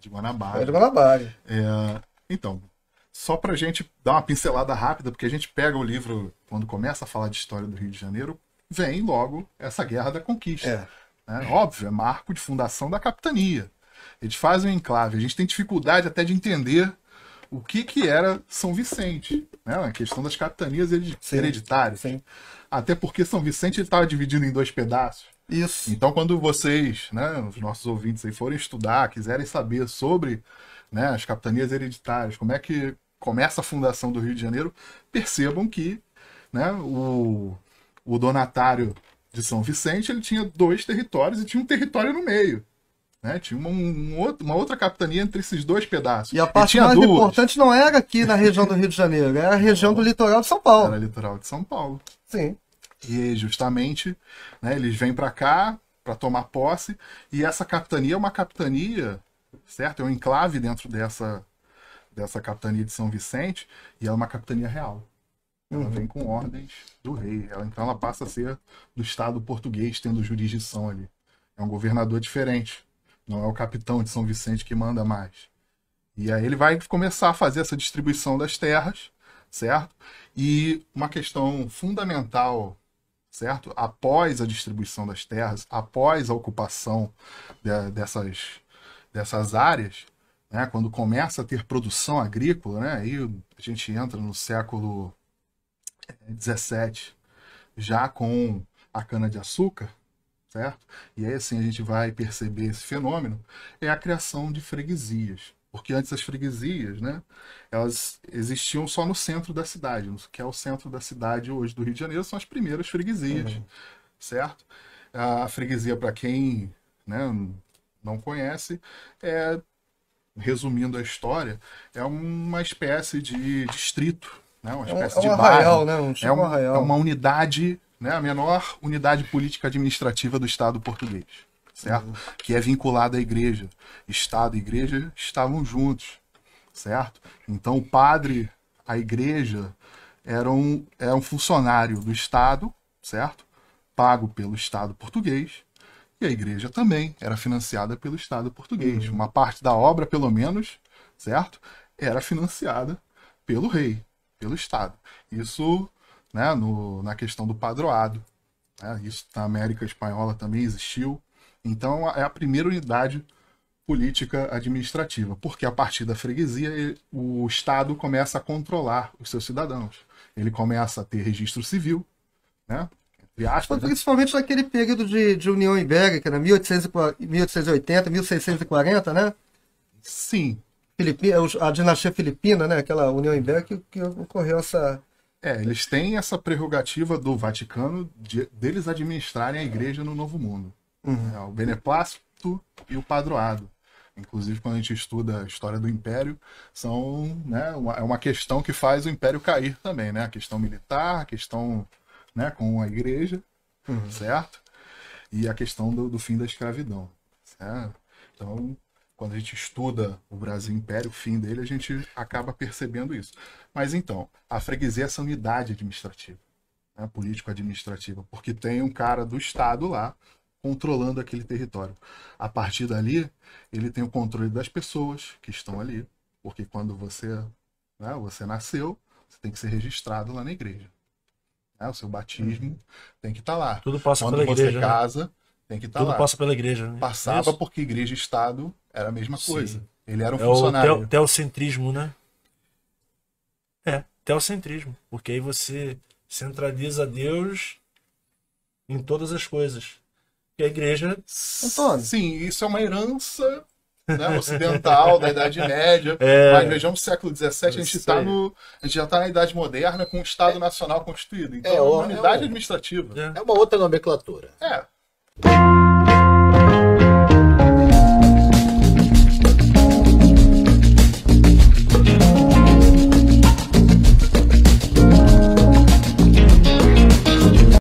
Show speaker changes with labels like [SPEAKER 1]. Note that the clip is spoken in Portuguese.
[SPEAKER 1] de Guanabara. É de Guanabara. É, então, só para a gente dar uma pincelada rápida, porque a gente pega o livro, quando começa a falar de história do Rio de Janeiro, vem logo essa guerra da conquista. É. Né? Óbvio, é marco de fundação da capitania. Eles fazem um enclave. A gente tem dificuldade até de entender o que, que era São Vicente. Né? A questão das capitanias hereditárias. Sim. Até porque São Vicente estava dividido em dois pedaços. Isso. Então, quando vocês, né, os nossos ouvintes aí, forem estudar, quiserem saber sobre né, as capitanias hereditárias, como é que começa a fundação do Rio de Janeiro, percebam que né, o, o donatário de São Vicente ele tinha dois territórios e tinha um território no meio. Né? Tinha uma, um uma outra capitania entre esses dois pedaços. E a parte mais duas. importante não era aqui na região do Rio de Janeiro, era a região do litoral de São Paulo. Era litoral de São Paulo. Sim. E justamente, né, eles vêm para cá para tomar posse, e essa capitania é uma capitania, certo? É um enclave dentro dessa dessa capitania de São Vicente, e ela é uma capitania real. Ela uhum. vem com ordens do rei. Ela, então ela passa a ser do Estado português, tendo jurisdição ali. É um governador diferente. Não é o capitão de São Vicente que manda mais. E aí ele vai começar a fazer essa distribuição das terras, certo? E uma questão fundamental certo? Após a distribuição das terras, após a ocupação de, dessas, dessas áreas, né? quando começa a ter produção agrícola, né? aí a gente entra no século XVII, é, já com a cana-de-açúcar, certo? E aí assim a gente vai perceber esse fenômeno, é a criação de freguesias. Porque antes as freguesias, né, elas existiam só no centro da cidade, que é o centro da cidade hoje do Rio de Janeiro, são as primeiras freguesias, uhum. certo? A freguesia, para quem né, não conhece, é, resumindo a história, é uma espécie de distrito, né, uma espécie é um, é de é arraial, né? um é, um, tipo é uma unidade, né, a menor unidade política administrativa do Estado português certo? Uhum. Que é vinculado à igreja. Estado e igreja estavam juntos, certo? Então o padre, a igreja, era um, era é um funcionário do Estado, certo? Pago pelo Estado português. E a igreja também era financiada pelo Estado português. Uhum. Uma parte da obra, pelo menos, certo? Era financiada pelo rei, pelo Estado. Isso né, no, na questão do padroado. Né? Isso na América Espanhola também existiu. Então é, é a primeira unidade política administrativa, porque a partir da freguesia o Estado começa a controlar os seus cidadãos. Ele começa a ter registro civil, né? Aspas, né? principalmente naquele período de, de União Ibérica, né? 1880, 1640, né? Sim. É, a dinastia filipina, né? Aquela União Ibérica que, que ocorreu essa, é, eles têm essa prerrogativa do Vaticano de, deles administrarem a igreja no Novo Mundo. Uhum. É, o beneplácito e o padroado. Inclusive, quando a gente estuda a história do Império, são, né, uma, é uma questão que faz o Império cair também, né? A questão militar, a questão né, com a igreja, uhum. certo? E a questão do, do fim da escravidão, certo? Então, quando a gente estuda o Brasil Império, o fim dele, a gente acaba percebendo isso. Mas então, a freguesia é essa unidade administrativa, né, político-administrativa, porque tem um cara do Estado lá, controlando aquele território. A partir dali, ele tem o controle das pessoas que estão ali, porque quando você, né, você nasceu, você tem que ser registrado lá na igreja. É, o seu batismo uhum. tem que estar tá lá. Tudo passa quando pela você igreja. Você né? casa, né? tem que estar tá Tudo passa pela igreja. Né? Passava porque igreja e Estado era a mesma coisa. Sim. Ele era um é funcionário. O teocentrismo, né? É, teocentrismo. Porque aí você centraliza Deus em todas as coisas que a igreja. Antônio. Sim, isso é uma herança né, ocidental, da Idade Média. É. Mas vejamos século XVII, a gente, tá no, a gente já está na Idade Moderna com o Estado é. Nacional constituído. É, então, é, uma unidade é um, administrativa. É. uma outra nomenclatura. É.